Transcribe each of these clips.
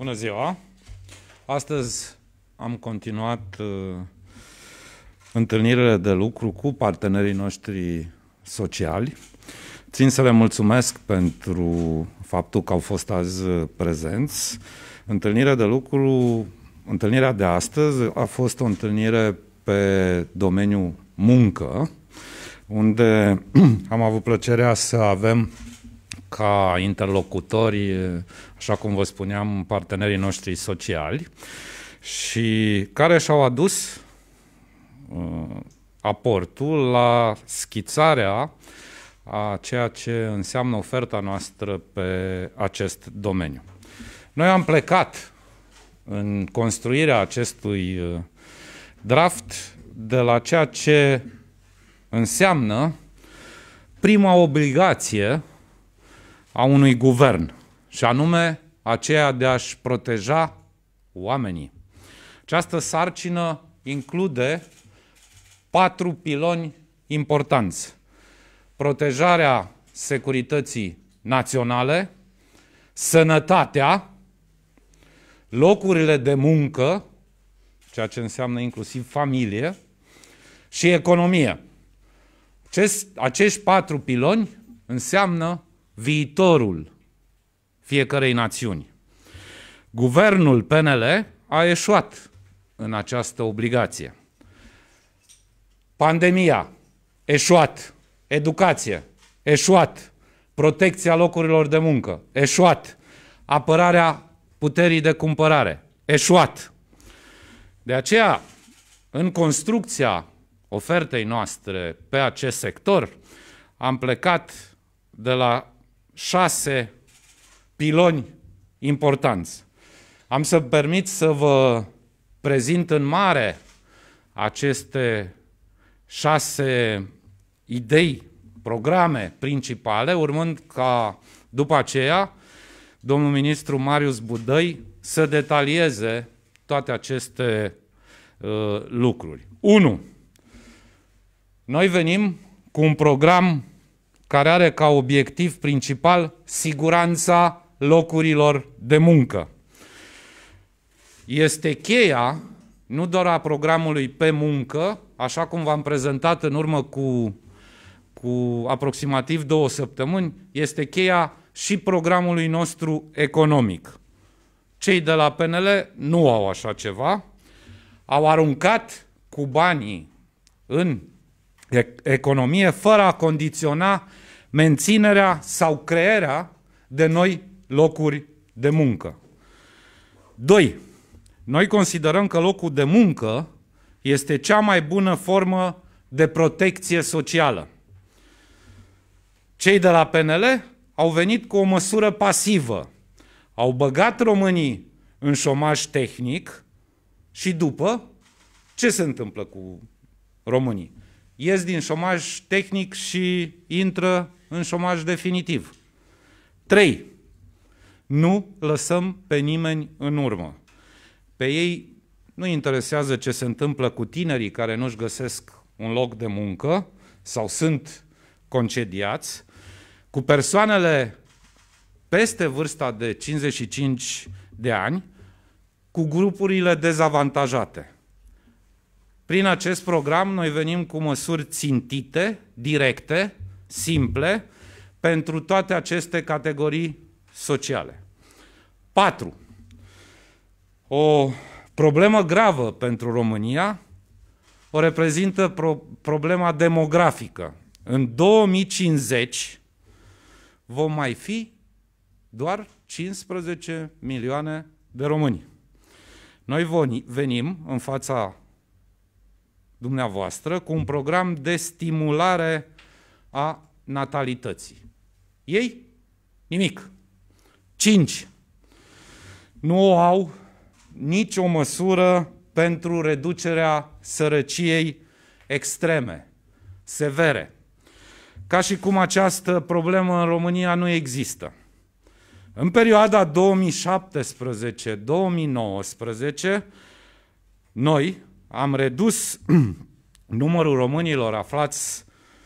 Bună ziua! Astăzi am continuat uh, întâlnirile de lucru cu partenerii noștri sociali. Țin să le mulțumesc pentru faptul că au fost azi uh, prezenți. Întâlnirea de lucru, întâlnirea de astăzi a fost o întâlnire pe domeniul muncă, unde am avut plăcerea să avem ca interlocutori, așa cum vă spuneam, partenerii noștri sociali și care și-au adus uh, aportul la schițarea a ceea ce înseamnă oferta noastră pe acest domeniu. Noi am plecat în construirea acestui uh, draft de la ceea ce înseamnă prima obligație a unui guvern, și anume aceea de a-și proteja oamenii. Această sarcină include patru piloni importanți. Protejarea securității naționale, sănătatea, locurile de muncă, ceea ce înseamnă inclusiv familie, și economie. Acest, acești patru piloni înseamnă viitorul fiecarei națiuni. Guvernul PNL a eșuat în această obligație. Pandemia, eșuat. Educație, eșuat. Protecția locurilor de muncă, eșuat. Apărarea puterii de cumpărare, eșuat. De aceea, în construcția ofertei noastre pe acest sector, am plecat de la șase piloni importanți. Am să permit să vă prezint în mare aceste șase idei, programe principale, urmând ca după aceea domnul ministru Marius Budăi să detalieze toate aceste uh, lucruri. 1. Noi venim cu un program care are ca obiectiv principal siguranța locurilor de muncă. Este cheia nu doar a programului pe muncă, așa cum v-am prezentat în urmă cu, cu aproximativ două săptămâni, este cheia și programului nostru economic. Cei de la PNL nu au așa ceva, au aruncat cu banii în economie fără a condiționa menținerea sau crearea de noi locuri de muncă. 2. Noi considerăm că locul de muncă este cea mai bună formă de protecție socială. Cei de la PNL au venit cu o măsură pasivă. Au băgat românii în șomaj tehnic și după ce se întâmplă cu românii? ies din șomaj tehnic și intră în șomaj definitiv. 3. Nu lăsăm pe nimeni în urmă. Pe ei nu interesează ce se întâmplă cu tinerii care nu-și găsesc un loc de muncă sau sunt concediați, cu persoanele peste vârsta de 55 de ani, cu grupurile dezavantajate. Prin acest program noi venim cu măsuri țintite, directe, simple, pentru toate aceste categorii sociale. 4. O problemă gravă pentru România o reprezintă pro- problema demografică. În 2050 vom mai fi doar 15 milioane de români. Noi venim în fața dumneavoastră cu un program de stimulare a natalității. Ei? Nimic. Cinci. Nu au nicio măsură pentru reducerea sărăciei extreme, severe. Ca și cum această problemă în România nu există. În perioada 2017-2019, noi, am redus numărul românilor aflați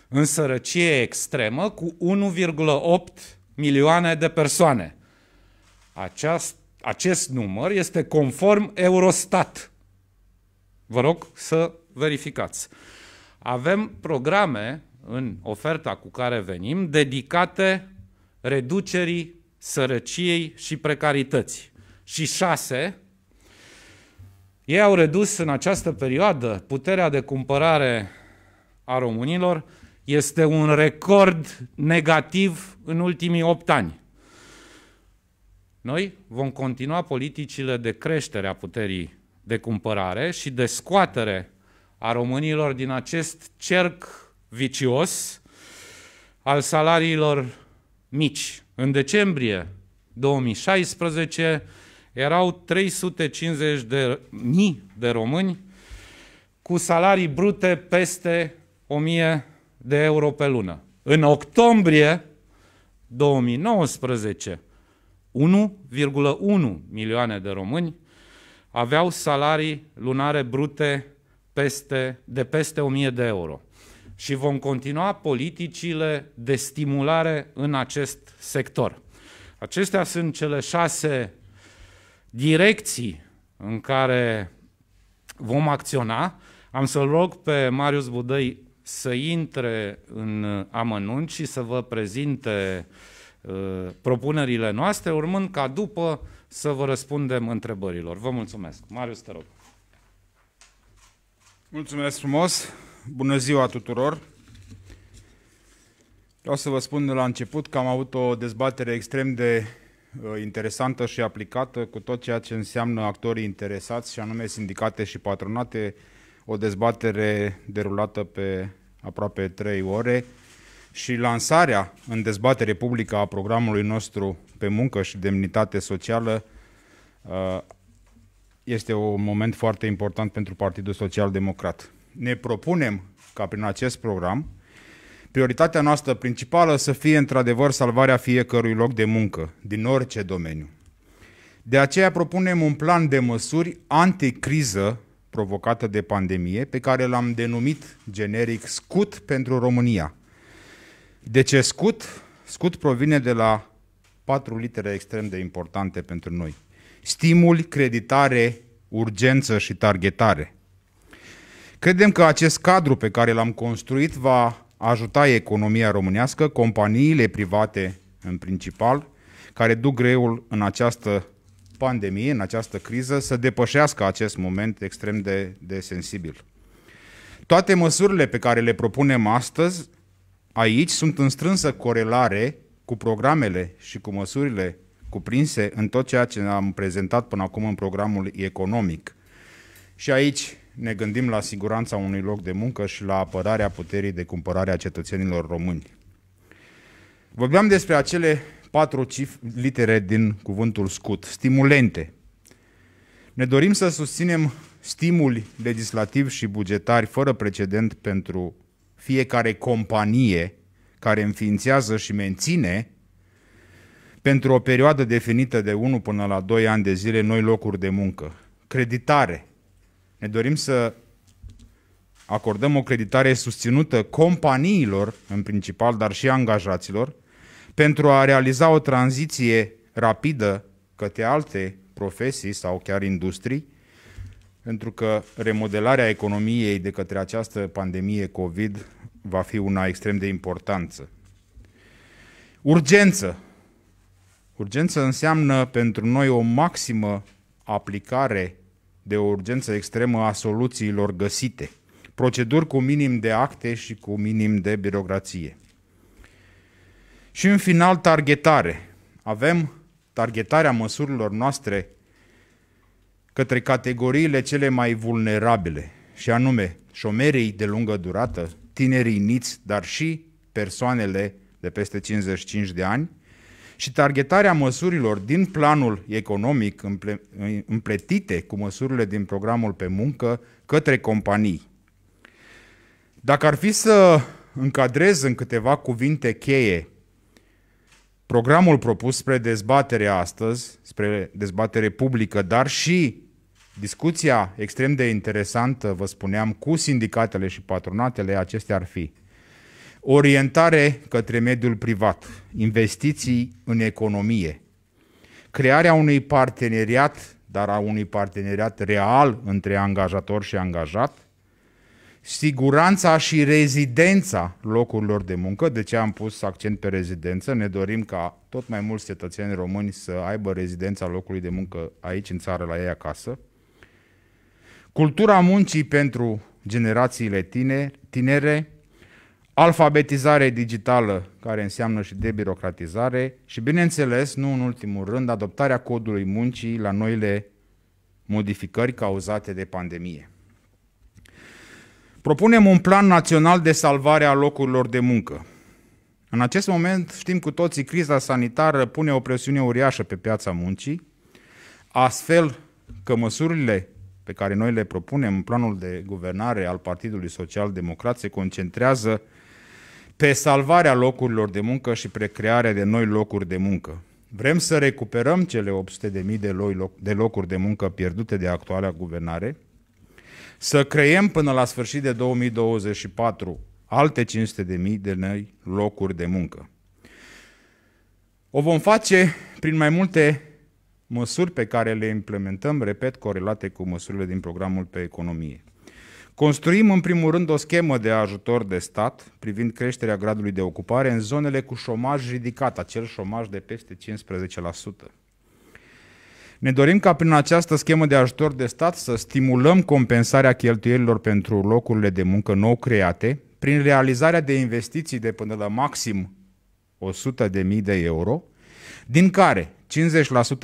în sărăcie extremă cu 1,8 milioane de persoane. Aceast, acest număr este conform Eurostat. Vă rog să verificați. Avem programe în oferta cu care venim dedicate reducerii sărăciei și precarității. Și șase ei au redus în această perioadă puterea de cumpărare a românilor, este un record negativ în ultimii 8 ani. Noi vom continua politicile de creștere a puterii de cumpărare și de scoatere a românilor din acest cerc vicios al salariilor mici. În decembrie 2016, erau 350 de mii de români cu salarii brute peste 1000 de euro pe lună. În octombrie 2019, 1,1 milioane de români aveau salarii lunare brute peste, de peste 1000 de euro. Și vom continua politicile de stimulare în acest sector. Acestea sunt cele șase direcții în care vom acționa. Am să-l rog pe Marius Budăi să intre în amănunt și să vă prezinte uh, propunerile noastre, urmând ca după să vă răspundem întrebărilor. Vă mulțumesc. Marius, te rog. Mulțumesc frumos. Bună ziua tuturor. Vreau să vă spun de la început că am avut o dezbatere extrem de Uh, interesantă și aplicată cu tot ceea ce înseamnă actorii interesați, și anume sindicate și patronate, o dezbatere derulată pe aproape 3 ore și lansarea în dezbatere publică a programului nostru pe muncă și demnitate socială uh, este un moment foarte important pentru Partidul Social Democrat. Ne propunem ca prin acest program prioritatea noastră principală să fie într-adevăr salvarea fiecărui loc de muncă, din orice domeniu. De aceea propunem un plan de măsuri anticriză provocată de pandemie, pe care l-am denumit generic scut pentru România. De ce scut? Scut provine de la patru litere extrem de importante pentru noi. Stimul, creditare, urgență și targetare. Credem că acest cadru pe care l-am construit va ajuta economia românească, companiile private în principal, care duc greul în această pandemie, în această criză, să depășească acest moment extrem de, de sensibil. Toate măsurile pe care le propunem astăzi aici sunt în strânsă corelare cu programele și cu măsurile cuprinse în tot ceea ce am prezentat până acum în programul economic. Și aici ne gândim la siguranța unui loc de muncă și la apărarea puterii de cumpărare a cetățenilor români. Vorbeam despre acele patru cif- litere din cuvântul scut, stimulente. Ne dorim să susținem stimuli legislativi și bugetari fără precedent pentru fiecare companie care înființează și menține pentru o perioadă definită de 1 până la 2 ani de zile noi locuri de muncă. Creditare, ne dorim să acordăm o creditare susținută companiilor, în principal, dar și angajaților, pentru a realiza o tranziție rapidă către alte profesii sau chiar industrii, pentru că remodelarea economiei de către această pandemie COVID va fi una extrem de importantă. Urgență. Urgență înseamnă pentru noi o maximă aplicare de o urgență extremă a soluțiilor găsite. Proceduri cu minim de acte și cu minim de birocrație. Și în final, targetare. Avem targetarea măsurilor noastre către categoriile cele mai vulnerabile, și anume șomerii de lungă durată, tinerii niți, dar și persoanele de peste 55 de ani, și targetarea măsurilor din planul economic împletite cu măsurile din programul pe muncă către companii. Dacă ar fi să încadrez în câteva cuvinte cheie programul propus spre dezbatere astăzi, spre dezbatere publică, dar și discuția extrem de interesantă, vă spuneam, cu sindicatele și patronatele, acestea ar fi orientare către mediul privat, investiții în economie, crearea unui parteneriat, dar a unui parteneriat real între angajator și angajat, siguranța și rezidența locurilor de muncă, de ce am pus accent pe rezidență, ne dorim ca tot mai mulți cetățeni români să aibă rezidența locului de muncă aici în țară, la ei acasă, cultura muncii pentru generațiile tine, tinere, alfabetizare digitală, care înseamnă și debirocratizare și, bineînțeles, nu în ultimul rând, adoptarea codului muncii la noile modificări cauzate de pandemie. Propunem un plan național de salvare a locurilor de muncă. În acest moment, știm cu toții, criza sanitară pune o presiune uriașă pe piața muncii, astfel că măsurile pe care noi le propunem în planul de guvernare al Partidului Social Democrat se concentrează pe salvarea locurilor de muncă și pe crearea de noi locuri de muncă. Vrem să recuperăm cele 800.000 de locuri de muncă pierdute de actuala guvernare, să creăm până la sfârșit de 2024 alte 500.000 de noi locuri de muncă. O vom face prin mai multe măsuri pe care le implementăm, repet, corelate cu măsurile din programul pe economie. Construim în primul rând o schemă de ajutor de stat privind creșterea gradului de ocupare în zonele cu șomaj ridicat, acel șomaj de peste 15%. Ne dorim ca prin această schemă de ajutor de stat să stimulăm compensarea cheltuielilor pentru locurile de muncă nou create prin realizarea de investiții de până la maxim 100.000 de euro, din care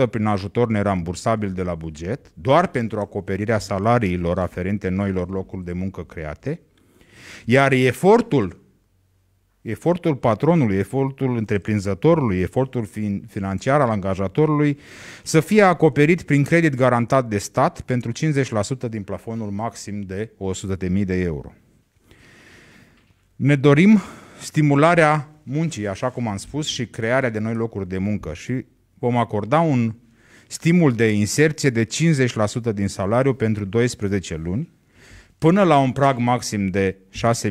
50% prin ajutor nerambursabil de la buget, doar pentru acoperirea salariilor aferente noilor locuri de muncă create, iar efortul efortul patronului, efortul întreprinzătorului, efortul fin- financiar al angajatorului să fie acoperit prin credit garantat de stat pentru 50% din plafonul maxim de 100.000 de euro. Ne dorim stimularea muncii, așa cum am spus, și crearea de noi locuri de muncă și vom acorda un stimul de inserție de 50% din salariu pentru 12 luni, până la un prag maxim de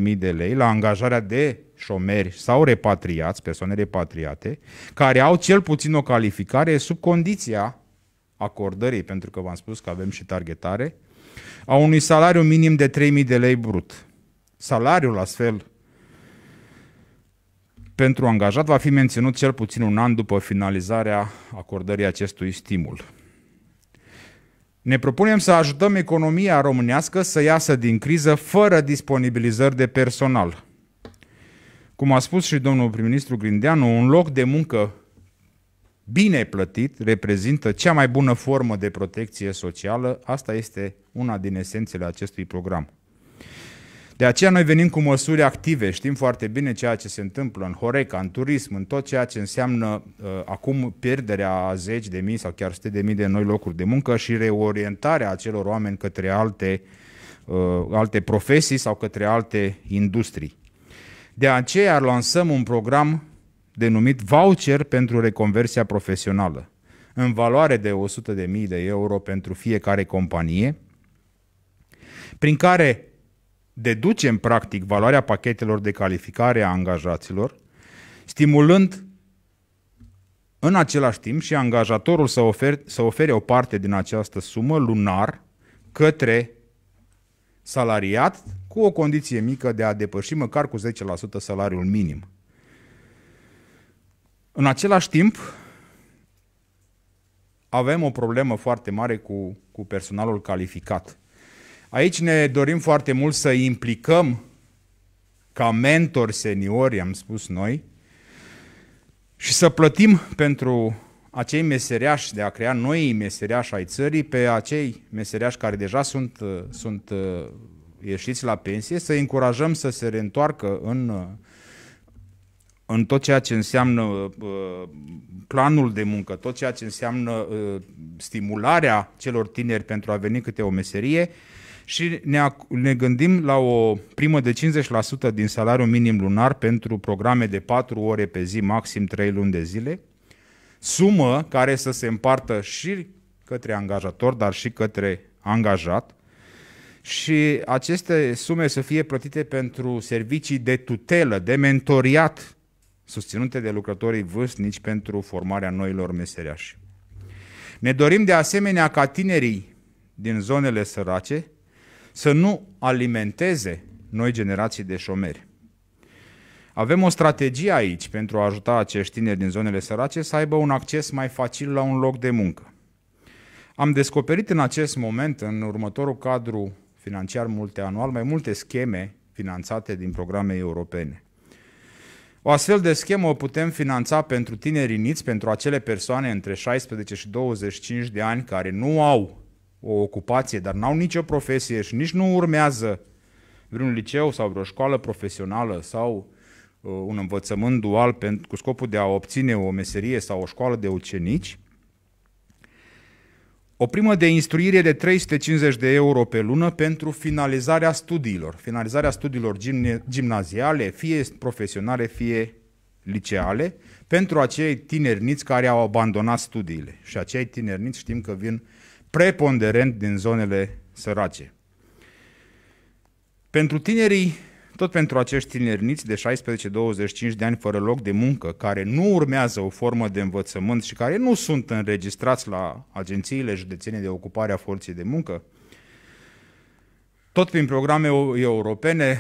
6.000 de lei la angajarea de șomeri sau repatriați, persoane repatriate, care au cel puțin o calificare sub condiția acordării, pentru că v-am spus că avem și targetare, a unui salariu minim de 3.000 de lei brut. Salariul astfel pentru angajat va fi menținut cel puțin un an după finalizarea acordării acestui stimul. Ne propunem să ajutăm economia românească să iasă din criză fără disponibilizări de personal. Cum a spus și domnul prim-ministru Grindeanu, un loc de muncă bine plătit reprezintă cea mai bună formă de protecție socială. Asta este una din esențele acestui program. De aceea noi venim cu măsuri active, știm foarte bine ceea ce se întâmplă în Horeca, în turism, în tot ceea ce înseamnă uh, acum pierderea a zeci de mii sau chiar sute de mii de noi locuri de muncă și reorientarea acelor oameni către alte, uh, alte profesii sau către alte industrii. De aceea lansăm un program denumit voucher pentru reconversia profesională, în valoare de 100.000 de euro pentru fiecare companie, prin care deducem practic valoarea pachetelor de calificare a angajaților, stimulând în același timp și angajatorul să, ofer, să ofere o parte din această sumă lunar către salariat cu o condiție mică de a depăși măcar cu 10% salariul minim. În același timp, avem o problemă foarte mare cu, cu personalul calificat. Aici ne dorim foarte mult să implicăm ca mentori seniori, am spus noi, și să plătim pentru acei meseriași, de a crea noi meseriași ai țării, pe acei meseriași care deja sunt, sunt uh, ieșiți la pensie, să încurajăm să se reîntoarcă în, uh, în tot ceea ce înseamnă uh, planul de muncă, tot ceea ce înseamnă stimularea celor tineri pentru a veni câte o meserie, și ne, ne gândim la o primă de 50% din salariul minim lunar pentru programe de 4 ore pe zi, maxim 3 luni de zile, sumă care să se împartă și către angajator, dar și către angajat, și aceste sume să fie plătite pentru servicii de tutelă, de mentoriat, susținute de lucrătorii vârstnici pentru formarea noilor meseriași. Ne dorim de asemenea ca tinerii din zonele sărace să nu alimenteze noi generații de șomeri. Avem o strategie aici pentru a ajuta acești tineri din zonele sărace să aibă un acces mai facil la un loc de muncă. Am descoperit în acest moment, în următorul cadru financiar multianual, mai multe scheme finanțate din programe europene. O astfel de schemă o putem finanța pentru tinerii niți, pentru acele persoane între 16 și 25 de ani care nu au o ocupație, dar n-au nicio profesie și nici nu urmează vreun liceu sau vreo școală profesională sau uh, un învățământ dual pentru, cu scopul de a obține o meserie sau o școală de ucenici, o primă de instruire de 350 de euro pe lună pentru finalizarea studiilor, finalizarea studiilor gimnaziale, fie profesionale, fie liceale, pentru acei tinerniți care au abandonat studiile. Și acei tinerniți știm că vin uh, preponderent din zonele sărace. Pentru tinerii, tot pentru acești tinerniți de 16-25 de ani fără loc de muncă, care nu urmează o formă de învățământ și care nu sunt înregistrați la agențiile județene de ocupare a forței de muncă, tot prin programe europene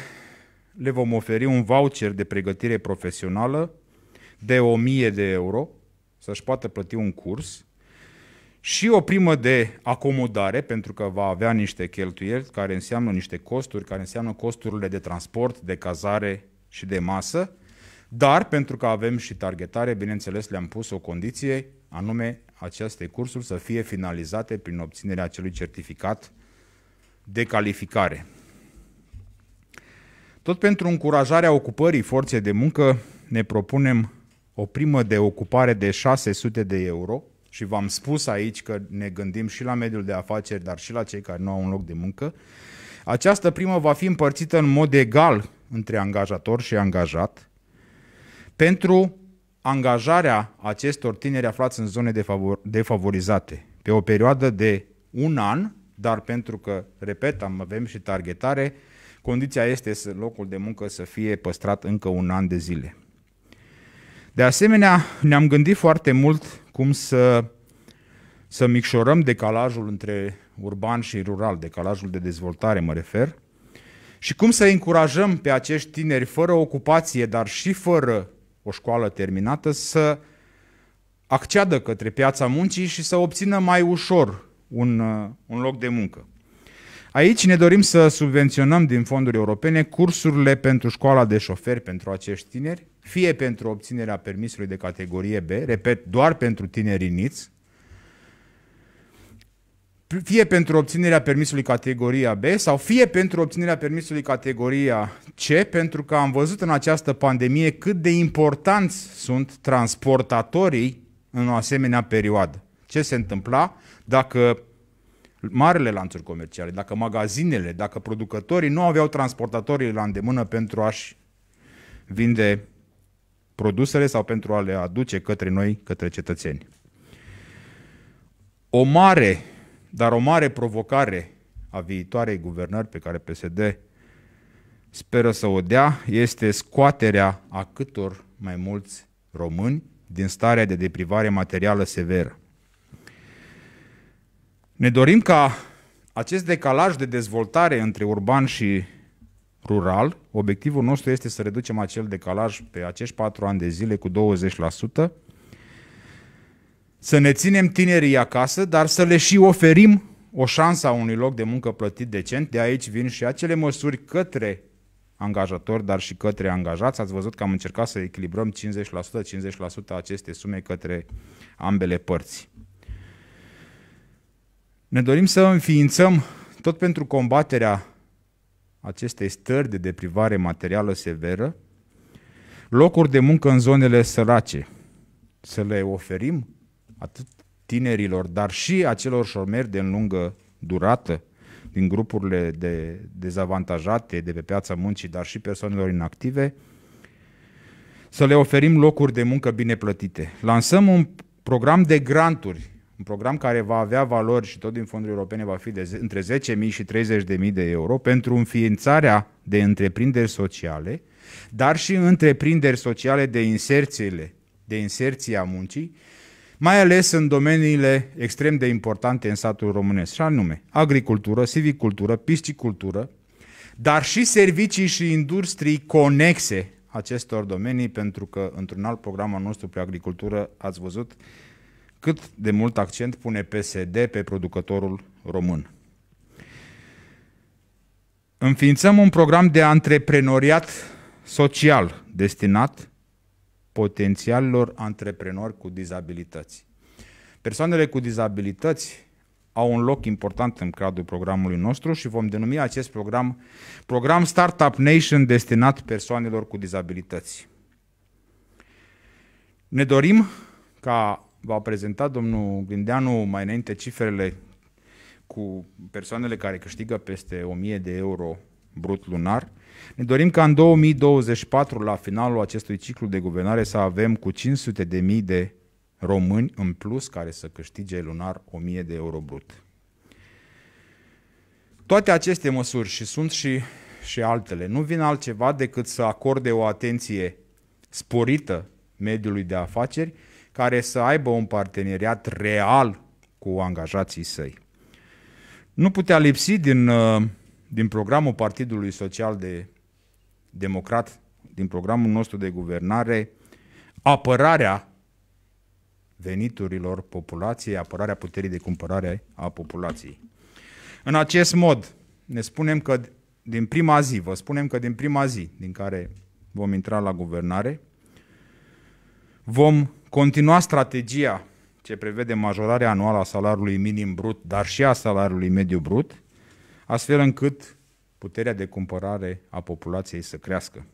le vom oferi un voucher de pregătire profesională de 1000 de euro, să-și poată plăti un curs și o primă de acomodare, pentru că va avea niște cheltuieli care înseamnă niște costuri, care înseamnă costurile de transport, de cazare și de masă, dar pentru că avem și targetare, bineînțeles le-am pus o condiție, anume aceste cursuri să fie finalizate prin obținerea acelui certificat de calificare. Tot pentru încurajarea ocupării forței de muncă ne propunem o primă de ocupare de 600 de euro și v-am spus aici că ne gândim și la mediul de afaceri, dar și la cei care nu au un loc de muncă. Această primă va fi împărțită în mod egal între angajator și angajat pentru angajarea acestor tineri aflați în zone defavorizate pe o perioadă de un an, dar pentru că, repet, am, avem și targetare, condiția este să locul de muncă să fie păstrat încă un an de zile. De asemenea, ne-am gândit foarte mult cum să, să micșorăm decalajul între urban și rural, decalajul de dezvoltare mă refer, și cum să încurajăm pe acești tineri fără ocupație, dar și fără o școală terminată, să acceadă către piața muncii și să obțină mai ușor un, un loc de muncă. Aici ne dorim să subvenționăm din fonduri europene cursurile pentru școala de șoferi pentru acești tineri, fie pentru obținerea permisului de categorie B, repet, doar pentru tinerii niți, fie pentru obținerea permisului categoria B sau fie pentru obținerea permisului categoria C, pentru că am văzut în această pandemie cât de importanți sunt transportatorii în o asemenea perioadă. Ce se întâmpla dacă marele lanțuri comerciale, dacă magazinele, dacă producătorii nu aveau transportatorii la îndemână pentru a-și vinde produsele sau pentru a le aduce către noi, către cetățeni. O mare, dar o mare provocare a viitoarei guvernări pe care PSD speră să o dea este scoaterea a câtor mai mulți români din starea de deprivare materială severă. Ne dorim ca acest decalaj de dezvoltare între urban și rural, obiectivul nostru este să reducem acel decalaj pe acești patru ani de zile cu 20%, să ne ținem tinerii acasă, dar să le și oferim o șansă a unui loc de muncă plătit decent. De aici vin și acele măsuri către angajatori, dar și către angajați. Ați văzut că am încercat să echilibrăm 50%, 50% aceste sume către ambele părți. Ne dorim să înființăm, tot pentru combaterea acestei stări de deprivare materială severă, locuri de muncă în zonele sărace, să le oferim atât tinerilor, dar și acelor șomeri de lungă durată, din grupurile de dezavantajate de pe piața muncii, dar și persoanelor inactive, să le oferim locuri de muncă bine plătite. Lansăm un program de granturi un program care va avea valori și tot din fonduri europene va fi de între 10.000 și 30.000 de euro pentru înființarea de întreprinderi sociale, dar și întreprinderi sociale de inserțiile, de inserția muncii, mai ales în domeniile extrem de importante în satul românesc, și anume agricultură, civicultură, piscicultură, dar și servicii și industrii conexe acestor domenii, pentru că într-un alt program al nostru pe agricultură ați văzut cât de mult accent pune PSD pe producătorul român? Înființăm un program de antreprenoriat social destinat potențialilor antreprenori cu dizabilități. Persoanele cu dizabilități au un loc important în cadrul programului nostru și vom denumi acest program Program Startup Nation destinat persoanelor cu dizabilități. Ne dorim ca v-a prezentat domnul Grindeanu mai înainte cifrele cu persoanele care câștigă peste 1000 de euro brut lunar. Ne dorim ca în 2024, la finalul acestui ciclu de guvernare, să avem cu 500 de mii de români în plus care să câștige lunar 1000 de euro brut. Toate aceste măsuri și sunt și, și altele, nu vin altceva decât să acorde o atenție sporită mediului de afaceri care să aibă un parteneriat real cu angajații săi. Nu putea lipsi din, uh, din programul Partidului Social de Democrat, din programul nostru de guvernare, apărarea veniturilor populației, apărarea puterii de cumpărare a populației. În acest mod, ne spunem că din prima zi, vă spunem că din prima zi din care vom intra la guvernare, vom Continua strategia ce prevede majorarea anuală a salariului minim brut, dar și a salariului mediu brut, astfel încât puterea de cumpărare a populației să crească.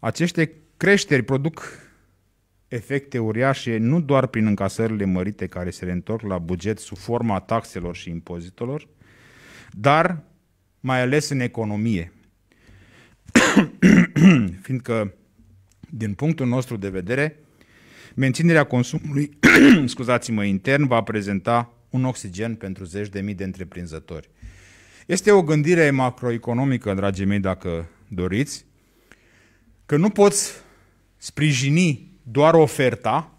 Aceste creșteri produc efecte uriașe nu doar prin încasările mărite care se reîntorc la buget sub forma taxelor și impozitelor, dar mai ales în economie. Fiindcă din punctul nostru de vedere, menținerea consumului scuzați-mă, intern va prezenta un oxigen pentru zeci de mii de întreprinzători. Este o gândire macroeconomică, dragii mei, dacă doriți, că nu poți sprijini doar oferta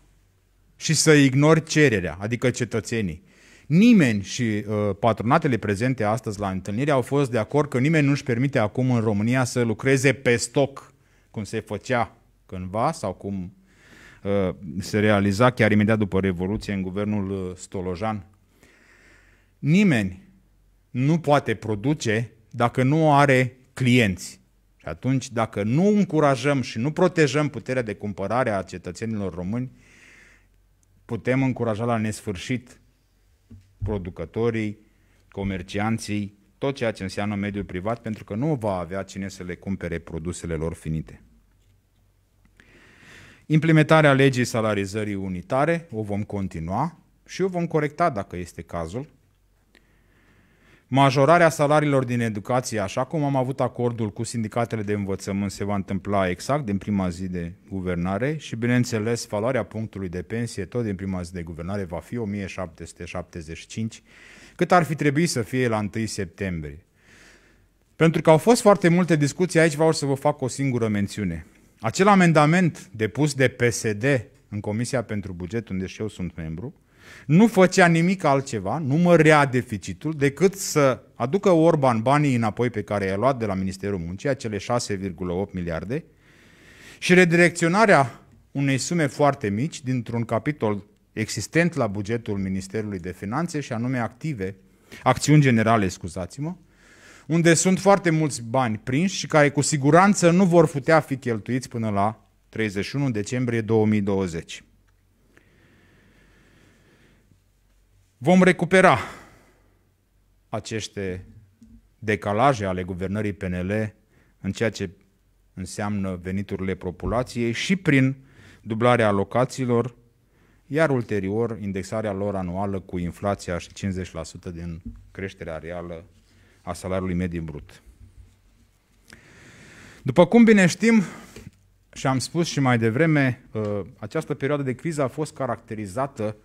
și să ignori cererea, adică cetățenii. Nimeni și uh, patronatele prezente astăzi la întâlnire au fost de acord că nimeni nu își permite acum în România să lucreze pe stoc, cum se făcea cândva sau cum uh, se realiza chiar imediat după Revoluție în guvernul uh, Stolojan. Nimeni nu poate produce dacă nu are clienți. Și atunci, dacă nu încurajăm și nu protejăm puterea de cumpărare a cetățenilor români, putem încuraja la nesfârșit producătorii, comercianții, tot ceea ce înseamnă mediul privat, pentru că nu va avea cine să le cumpere produsele lor finite. Implementarea legii salarizării unitare o vom continua și o vom corecta dacă este cazul. Majorarea salariilor din educație, așa cum am avut acordul cu sindicatele de învățământ, se va întâmpla exact din prima zi de guvernare și, bineînțeles, valoarea punctului de pensie tot din prima zi de guvernare va fi 1775, cât ar fi trebuit să fie la 1 septembrie. Pentru că au fost foarte multe discuții aici, vreau să vă fac o singură mențiune. Acel amendament depus de PSD în Comisia pentru Buget, unde și eu sunt membru, nu făcea nimic altceva, nu mărea deficitul, decât să aducă Orban banii înapoi pe care i-a luat de la Ministerul Muncii, acele 6,8 miliarde, și redirecționarea unei sume foarte mici dintr-un capitol existent la bugetul Ministerului de Finanțe și anume active, acțiuni generale, scuzați-mă, unde sunt foarte mulți bani prinși și care cu siguranță nu vor putea fi cheltuiți până la 31 decembrie 2020. Vom recupera aceste decalaje ale guvernării PNL în ceea ce înseamnă veniturile populației și prin dublarea alocațiilor, iar ulterior indexarea lor anuală cu inflația și 50% din creșterea reală a salariului mediu brut. După cum bine știm, și am spus și mai devreme, uh, această perioadă de criză a fost caracterizată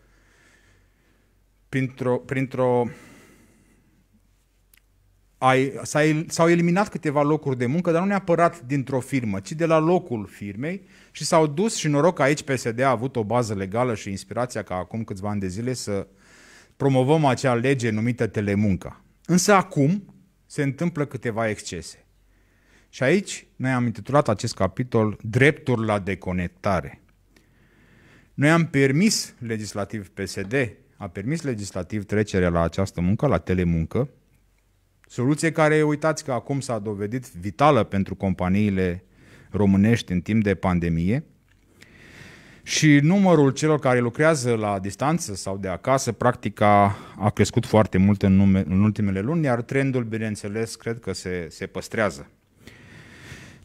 printr-o... printr-o ai, s-au eliminat câteva locuri de muncă, dar nu neapărat dintr-o firmă, ci de la locul firmei și s-au dus și noroc că aici PSD a avut o bază legală și inspirația ca acum câțiva ani de zile să promovăm acea lege numită telemunca. Însă acum se întâmplă câteva excese. Și aici noi am intitulat acest capitol Dreptul la deconectare. Noi am permis legislativ PSD, a permis legislativ trecerea la această muncă, la telemuncă, soluție care, uitați că acum s-a dovedit vitală pentru companiile românești în timp de pandemie, și numărul celor care lucrează la distanță sau de acasă, practic, a, a crescut foarte mult în, nume, în ultimele luni, iar trendul, bineînțeles, cred că se, se păstrează.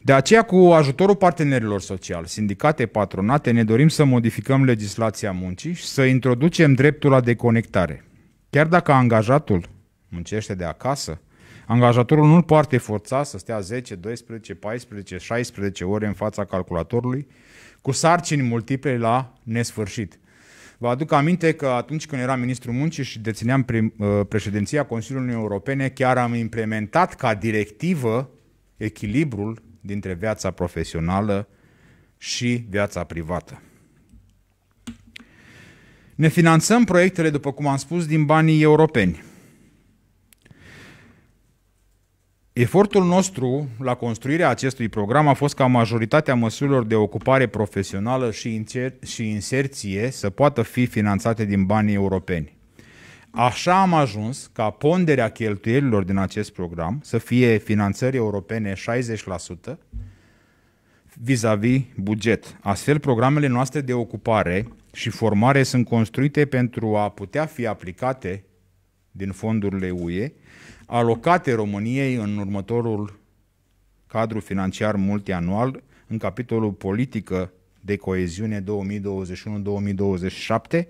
De aceea, cu ajutorul partenerilor sociali, sindicate, patronate, ne dorim să modificăm legislația muncii și să introducem dreptul la deconectare. Chiar dacă angajatul muncește de acasă, angajatorul nu-l poate forța să stea 10, 12, 14, 16 ore în fața calculatorului, cu sarcini multiple la nesfârșit. Vă aduc aminte că atunci când eram ministrul muncii și dețineam pre- uh, președinția Consiliului Europene, chiar am implementat ca directivă echilibrul dintre viața profesională și viața privată. Ne finanțăm proiectele, după cum am spus, din banii europeni. Efortul nostru la construirea acestui program a fost ca majoritatea măsurilor de ocupare profesională și, inser- și inserție să poată fi finanțate din banii europeni. Așa am ajuns ca ponderea cheltuielilor din acest program să fie finanțări europene 60% vis-a-vis buget. Astfel, programele noastre de ocupare și formare sunt construite pentru a putea fi aplicate din fondurile UE alocate României în următorul cadru financiar multianual în capitolul politică de coeziune 2021-2027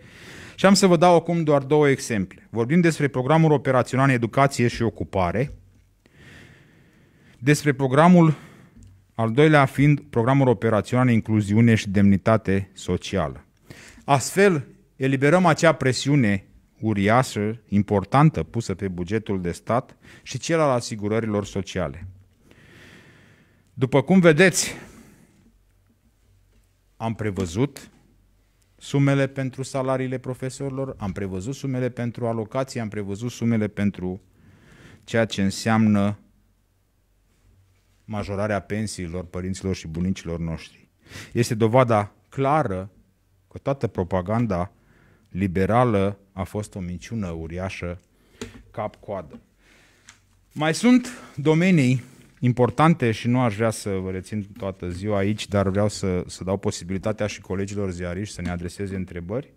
și am să vă dau acum doar două exemple. Vorbim despre programul operațional educație și ocupare, despre programul al doilea fiind programul operațional incluziune și demnitate socială. Astfel, eliberăm acea presiune uriașă, importantă pusă pe bugetul de stat și cel al asigurărilor sociale. După cum vedeți, am prevăzut sumele pentru salariile profesorilor, am prevăzut sumele pentru alocații, am prevăzut sumele pentru ceea ce înseamnă majorarea pensiilor părinților și bunicilor noștri. Este dovada clară că toată propaganda liberală a fost o minciună uriașă cap-coadă. Mai sunt domenii importante și nu aș vrea să vă rețin toată ziua aici, dar vreau să, să dau posibilitatea și colegilor ziariști să ne adreseze întrebări.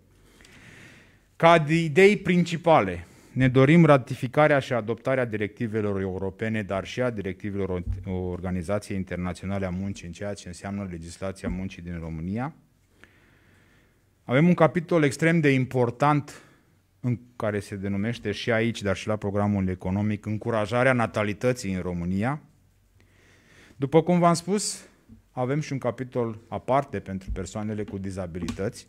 Ca idei principale, ne dorim ratificarea și adoptarea directivelor europene, dar și a directivelor Organizației Internaționale a Muncii, în ceea ce înseamnă legislația muncii din România – avem un capitol extrem de important în care se denumește și aici, dar și la programul economic, încurajarea natalității în România. După cum v-am spus, avem și un capitol aparte pentru persoanele cu dizabilități.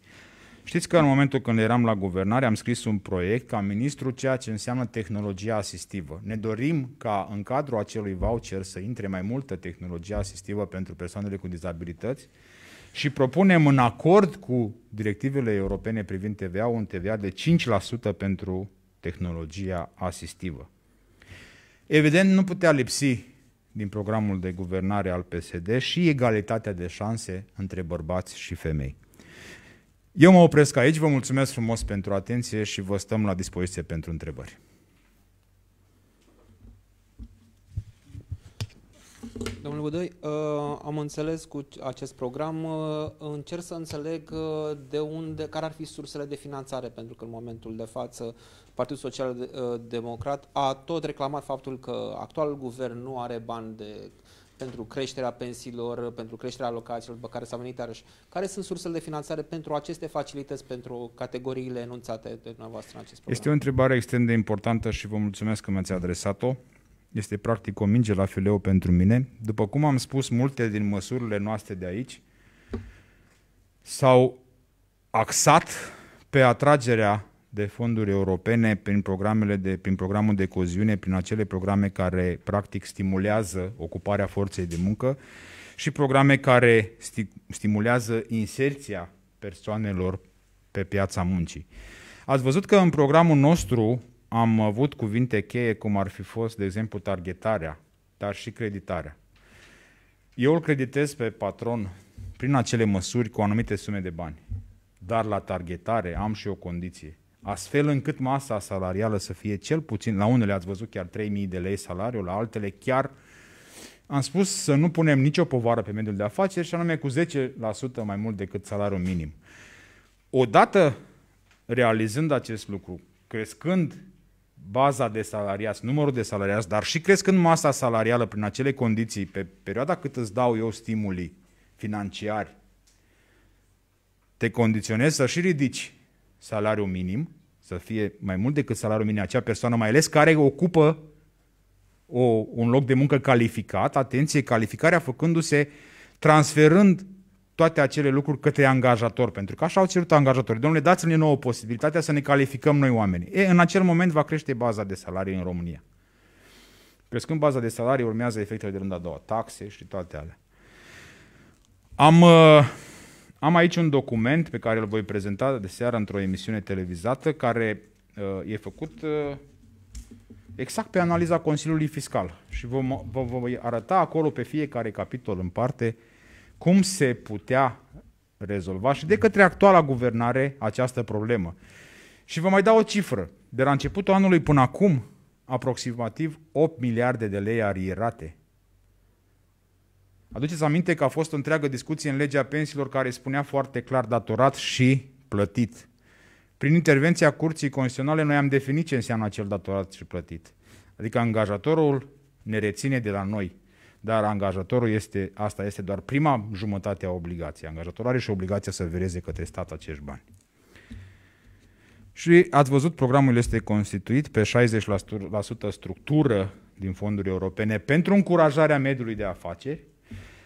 Știți că în momentul când eram la guvernare am scris un proiect ca ministru ceea ce înseamnă tehnologia asistivă. Ne dorim ca în cadrul acelui voucher să intre mai multă tehnologie asistivă pentru persoanele cu dizabilități, și propunem în acord cu directivele europene privind TVA un TVA de 5% pentru tehnologia asistivă. Evident, nu putea lipsi din programul de guvernare al PSD și egalitatea de șanse între bărbați și femei. Eu mă opresc aici, vă mulțumesc frumos pentru atenție și vă stăm la dispoziție pentru întrebări. Domnule Budoi, uh, am înțeles cu acest program, uh, încerc să înțeleg uh, de unde, care ar fi sursele de finanțare, pentru că în momentul de față Partidul Social Democrat a tot reclamat faptul că actualul guvern nu are bani de pentru creșterea pensiilor, pentru creșterea alocațiilor pe care s-a venit arăși. Care sunt sursele de finanțare pentru aceste facilități, pentru categoriile enunțate de dumneavoastră în acest program? Este o întrebare extrem de importantă și vă mulțumesc că mi-ați adresat-o. Este practic o minge la fileu pentru mine. După cum am spus, multe din măsurile noastre de aici s-au axat pe atragerea de fonduri europene prin, programele de, prin programul de coziune, prin acele programe care practic stimulează ocuparea forței de muncă și programe care sti- stimulează inserția persoanelor pe piața muncii. Ați văzut că în programul nostru am avut cuvinte cheie cum ar fi fost, de exemplu, targetarea, dar și creditarea. Eu îl creditez pe patron prin acele măsuri cu anumite sume de bani, dar la targetare am și o condiție, astfel încât masa salarială să fie cel puțin, la unele ați văzut chiar 3.000 de lei salariu, la altele chiar am spus să nu punem nicio povară pe mediul de afaceri și anume cu 10% mai mult decât salariul minim. Odată realizând acest lucru, crescând baza de salariați, numărul de salariați, dar și crescând masa salarială prin acele condiții, pe perioada cât îți dau eu stimuli financiari, te condiționezi să și ridici salariul minim, să fie mai mult decât salariul minim acea persoană, mai ales care ocupă o, un loc de muncă calificat, atenție, calificarea făcându-se, transferând toate acele lucruri către angajator, pentru că așa au cerut angajatorii. Domnule, dați-ne nouă posibilitatea să ne calificăm noi oamenii. E, în acel moment va crește baza de salarii în România. Crescând baza de salarii, urmează efectele de rând a doua, taxe și toate alea. Am, uh, am aici un document pe care îl voi prezenta de seară într-o emisiune televizată care uh, e făcut uh, exact pe analiza Consiliului Fiscal și vă, vă voi arăta acolo pe fiecare capitol în parte uh, cum se putea rezolva și de către actuala guvernare această problemă. Și vă mai dau o cifră. De la începutul anului până acum, aproximativ 8 miliarde de lei arierate. Aduceți aminte că a fost o întreagă discuție în legea pensiilor care spunea foarte clar datorat și plătit. Prin intervenția Curții Constituționale noi am definit ce înseamnă acel datorat și plătit. Adică angajatorul ne reține de la noi dar angajatorul este, asta este doar prima jumătate a obligației. Angajatorul are și obligația să vereze către stat acești bani. Și ați văzut, programul este constituit pe 60% structură din fonduri europene pentru încurajarea mediului de afaceri.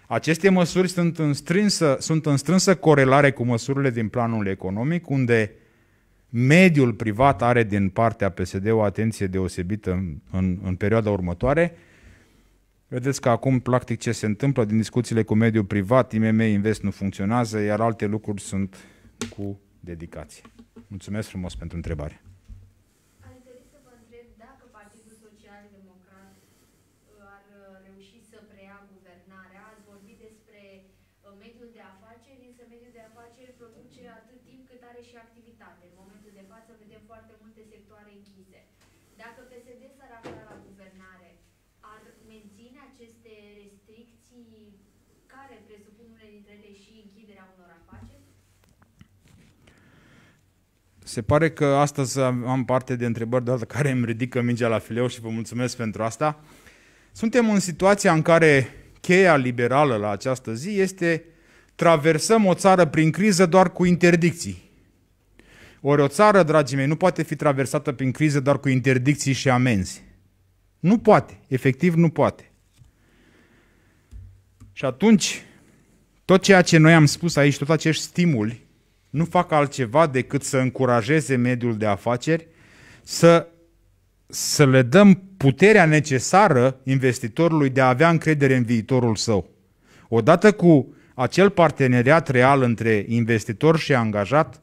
Aceste măsuri sunt în, strânsă, sunt în strânsă corelare cu măsurile din planul economic, unde mediul privat are din partea PSD o atenție deosebită în, în, în perioada următoare, Vedeți că acum, practic, ce se întâmplă din discuțiile cu mediul privat, IMM Invest nu funcționează, iar alte lucruri sunt cu dedicație. Mulțumesc frumos pentru întrebare. Se pare că astăzi am parte de întrebări doar care îmi ridică mingea la fileu și vă mulțumesc pentru asta. Suntem în situația în care cheia liberală la această zi este traversăm o țară prin criză doar cu interdicții. Ori o țară, dragii mei, nu poate fi traversată prin criză doar cu interdicții și amenzi. Nu poate, efectiv nu poate. Și atunci, tot ceea ce noi am spus aici, tot acești stimuli nu fac altceva decât să încurajeze mediul de afaceri să, să le dăm puterea necesară investitorului de a avea încredere în viitorul său. Odată cu acel parteneriat real între investitor și angajat,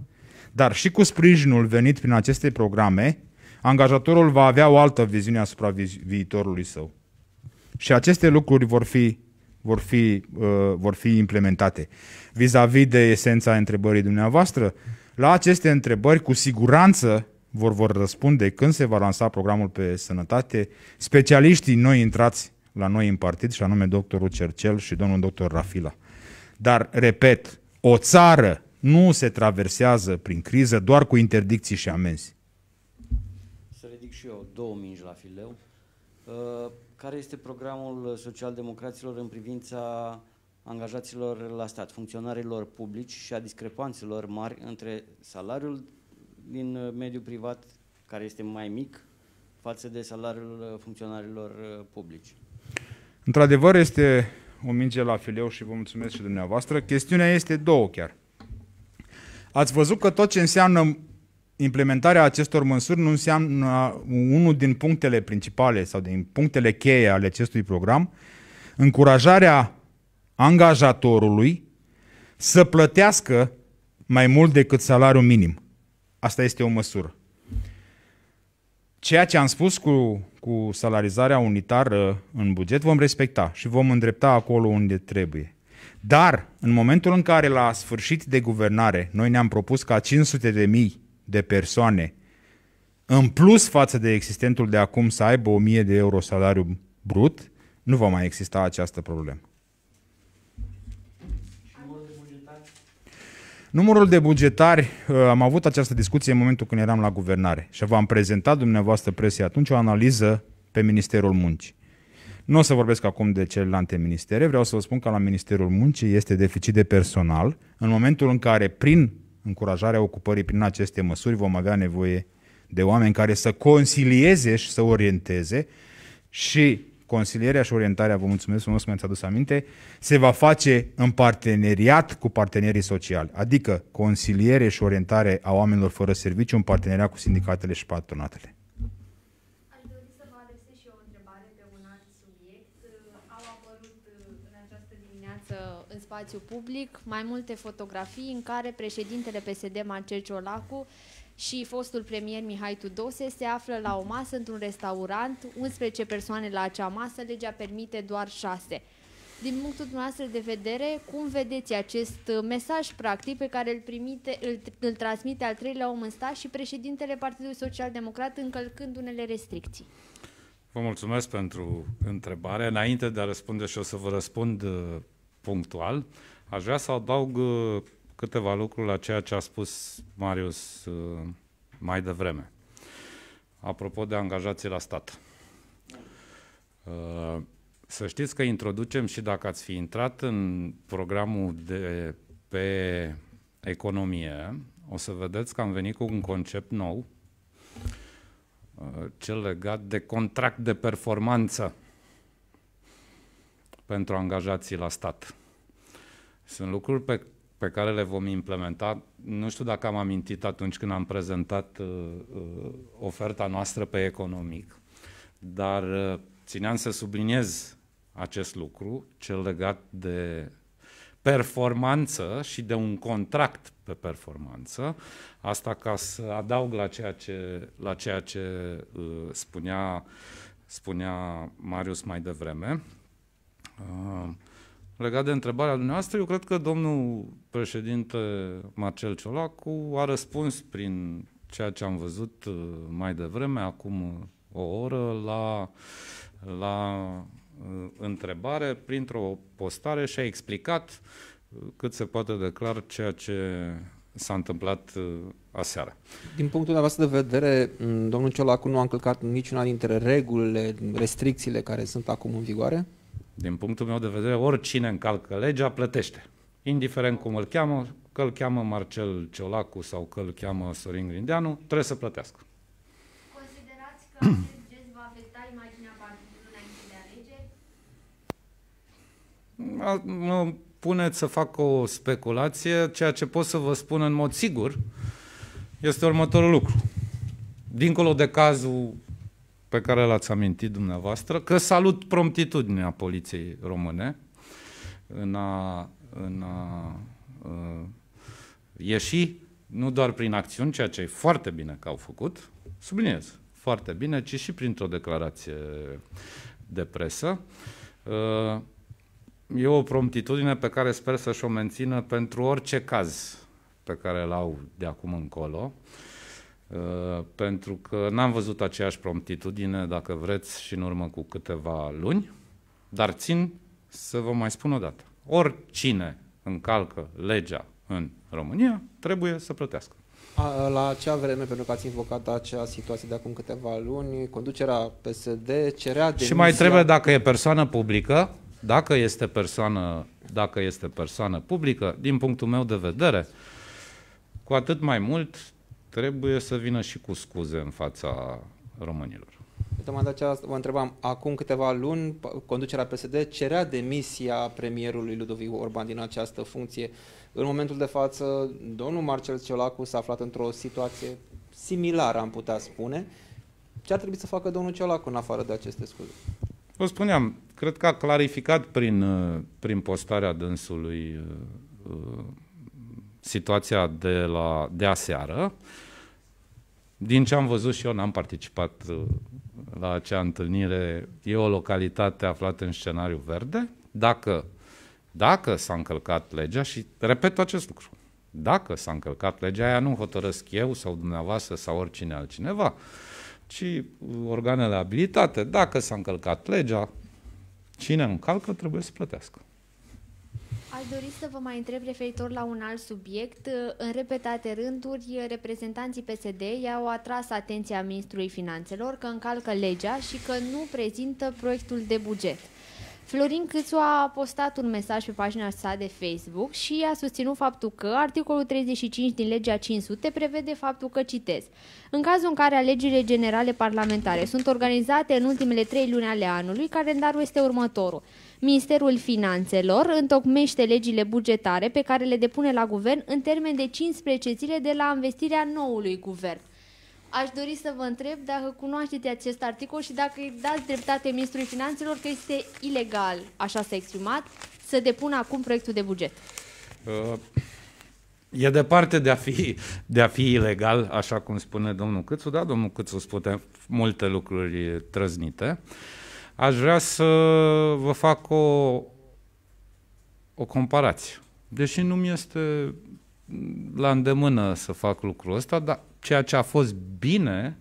dar și cu sprijinul venit prin aceste programe, angajatorul va avea o altă viziune asupra viitorului său. Și aceste lucruri vor fi vor fi, uh, vor fi implementate. Vis-a-vis de esența întrebării dumneavoastră, la aceste întrebări cu siguranță vor, vor răspunde când se va lansa programul pe sănătate specialiștii noi intrați la noi în partid și anume doctorul Cercel și domnul doctor Rafila. Dar, repet, o țară nu se traversează prin criză doar cu interdicții și amenzi. Să ridic și eu două mingi la fileu. Uh, care este programul socialdemocraților în privința angajaților la stat, funcționarilor publici și a discrepanțelor mari între salariul din mediul privat, care este mai mic, față de salariul funcționarilor uh, publici? Într-adevăr, este o minge la fileu și vă mulțumesc și dumneavoastră. Chestiunea este două chiar. Ați văzut că tot ce înseamnă Implementarea acestor măsuri nu înseamnă unul din punctele principale sau din punctele cheie ale acestui program, încurajarea angajatorului să plătească mai mult decât salariul minim. Asta este o măsură. Ceea ce am spus cu, cu salarizarea unitară în buget vom respecta și vom îndrepta acolo unde trebuie. Dar, în momentul în care la sfârșit de guvernare noi ne-am propus ca 500 de mii de persoane, în plus față de existentul de acum să aibă 1000 de euro salariu brut, nu va mai exista această problemă. Numărul de bugetari, uh, am avut această discuție în momentul când eram la guvernare și v-am prezentat dumneavoastră presie atunci o analiză pe Ministerul Muncii. Nu o să vorbesc acum de celelalte ministere, vreau să vă spun că la Ministerul Muncii este deficit de personal în momentul în care prin încurajarea ocupării prin aceste măsuri, vom avea nevoie de oameni care să consilieze și să orienteze și consilierea și orientarea, vă mulțumesc frumos că mi-ați adus aminte, se va face în parteneriat cu partenerii sociali, adică consiliere și orientare a oamenilor fără serviciu în parteneriat cu sindicatele și patronatele. spațiu public mai multe fotografii în care președintele PSD Marcel Ciolacu și fostul premier Mihai Tudose se află la o masă într-un restaurant, 11 persoane la acea masă, legea permite doar 6. Din punctul dumneavoastră de vedere, cum vedeți acest mesaj practic pe care îl, primite, îl, îl transmite al treilea om în stat și președintele Partidului Social Democrat încălcând unele restricții? Vă mulțumesc pentru întrebare. Înainte de a răspunde și o să vă răspund punctual. Aș vrea să adaug uh, câteva lucruri la ceea ce a spus Marius uh, mai devreme. Apropo de angajații la stat. Uh, să știți că introducem și dacă ați fi intrat în programul de pe economie, o să vedeți că am venit cu un concept nou, cel legat de contract de performanță pentru angajații la stat. Sunt lucruri pe, pe care le vom implementa. Nu știu dacă am amintit atunci când am prezentat uh, uh, oferta noastră pe economic, dar uh, țineam să subliniez acest lucru, cel legat de performanță și de un contract pe performanță. Asta ca să adaug la ceea ce, la ceea ce uh, spunea, spunea Marius mai devreme. Legat de întrebarea dumneavoastră, eu cred că domnul președinte Marcel Ciolacu a răspuns prin ceea ce am văzut uh, mai devreme, acum uh, o oră, la, la uh, întrebare printr-o postare și a explicat cât se poate declar ceea ce s-a întâmplat aseară. Din punctul dumneavoastră de vedere, mm, domnul Ciolacu nu a încălcat niciuna dintre regulile, restricțiile care sunt acum în vigoare? Din punctul meu de vedere, oricine încalcă legea plătește. Indiferent cum îl cheamă, că îl cheamă Marcel Ciolacu sau că îl cheamă Sorin Grindeanu, trebuie să plătească. Considerați că acest gest va afecta imaginea partidului înainte de alegeri? Mă puneți să fac o speculație. Ceea ce pot să vă spun în mod sigur este următorul lucru. Dincolo de cazul pe care l-ați amintit dumneavoastră, că salut promptitudinea poliției române în a, în a uh, ieși nu doar prin acțiuni, ceea ce e foarte bine că au făcut, subliniez, foarte bine, ci și printr-o declarație de presă. Uh, e o promptitudine pe care sper să și-o mențină pentru orice caz pe care l-au de acum încolo. Uh, Uh, pentru că n-am văzut aceeași promptitudine, dacă vreți, și în urmă cu câteva luni, dar țin să vă mai spun o dată. Oricine încalcă legea în România trebuie să plătească. A, la acea vreme, pentru că ați invocat acea situație de acum câteva luni, conducerea PSD cerea demisia... Și mai trebuie dacă e persoană publică, dacă este persoană, dacă este persoană publică, din punctul meu de vedere, cu atât mai mult trebuie să vină și cu scuze în fața românilor. Tocmai de aceea vă întrebam, acum câteva luni, conducerea PSD cerea demisia premierului Ludovic Orban din această funcție. În momentul de față, domnul Marcel Ciolacu s-a aflat într-o situație similară, am putea spune. Ce ar trebui să facă domnul Ciolacu în afară de aceste scuze? Vă spuneam, cred că a clarificat prin, prin postarea dânsului uh, uh, situația de, la, de aseară. Din ce am văzut și eu, n-am participat uh, la acea întâlnire, e o localitate aflată în scenariu verde. Dacă, dacă s-a încălcat legea, și repet acest lucru, dacă s-a încălcat legea aia, nu hotărăsc eu sau dumneavoastră sau oricine altcineva, ci uh, organele abilitate, dacă s-a încălcat legea, cine încalcă trebuie să plătească. Aș dori să vă mai întreb referitor la un alt subiect. În repetate rânduri, reprezentanții PSD i-au atras atenția Ministrului Finanțelor că încalcă legea și că nu prezintă proiectul de buget. Florin Câțu a postat un mesaj pe pagina sa de Facebook și a susținut faptul că articolul 35 din legea 500 prevede faptul că citez. În cazul în care alegerile generale parlamentare sunt organizate în ultimele trei luni ale anului, calendarul este următorul. Ministerul Finanțelor întocmește legile bugetare pe care le depune la guvern în termen de 15 zile de la investirea noului guvern. Aș dori să vă întreb dacă cunoașteți acest articol și dacă îi dați dreptate Ministrului Finanțelor că este ilegal, așa s-a exprimat, să depună acum proiectul de buget. Uh, e departe de a, fi, de a fi ilegal, așa cum spune domnul Câțu. Da, domnul Câțu spune multe lucruri trăznite. Aș vrea să vă fac o, o comparație. Deși nu mi este la îndemână să fac lucrul ăsta, dar ceea ce a fost bine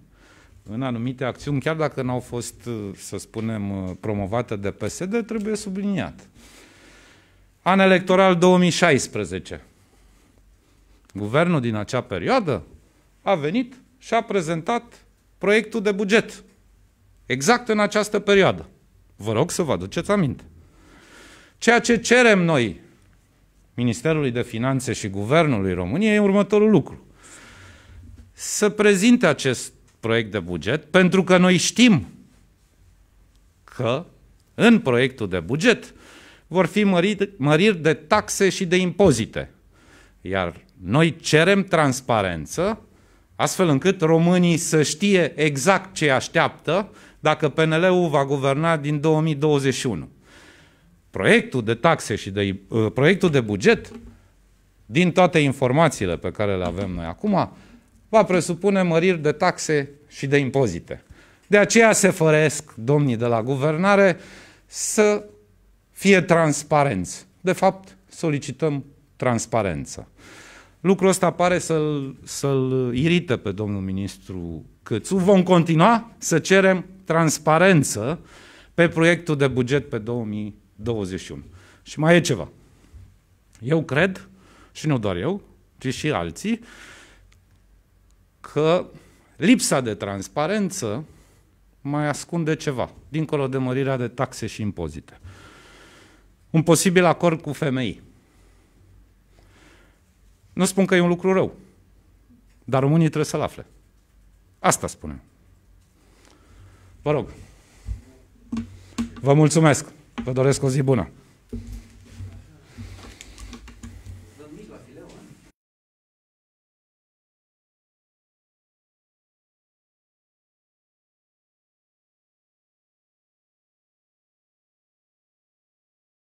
în anumite acțiuni, chiar dacă n-au fost, uh, să spunem, uh, promovate de PSD, trebuie subliniat. An electoral 2016. Guvernul din acea perioadă a venit și a prezentat proiectul de buget. Exact în această perioadă. Vă rog să vă aduceți aminte. Ceea ce cerem noi Ministerului de Finanțe și Guvernului României e următorul lucru să prezinte acest proiect de buget, pentru că noi știm că în proiectul de buget vor fi măriri, de taxe și de impozite. Iar noi cerem transparență astfel încât românii să știe exact ce așteaptă dacă PNL-ul va guverna din 2021. Proiectul de taxe și de ă, proiectul de buget din toate informațiile pe care le avem noi acum va presupune măriri de taxe și de impozite. De aceea se făresc domnii de la guvernare să fie transparenți. De fapt, solicităm transparență. Lucrul ăsta pare să-l, să-l irite pe domnul ministru Câțu. Vom continua să cerem transparență pe proiectul de buget pe 2021. Și mai e ceva. Eu cred, și nu doar eu, ci și alții, că lipsa de transparență mai ascunde ceva, dincolo de mărirea de taxe și impozite. Un posibil acord cu femei. Nu spun că e un lucru rău, dar românii trebuie să-l afle. Asta spunem. Vă rog. Vă mulțumesc. Vă doresc o zi bună.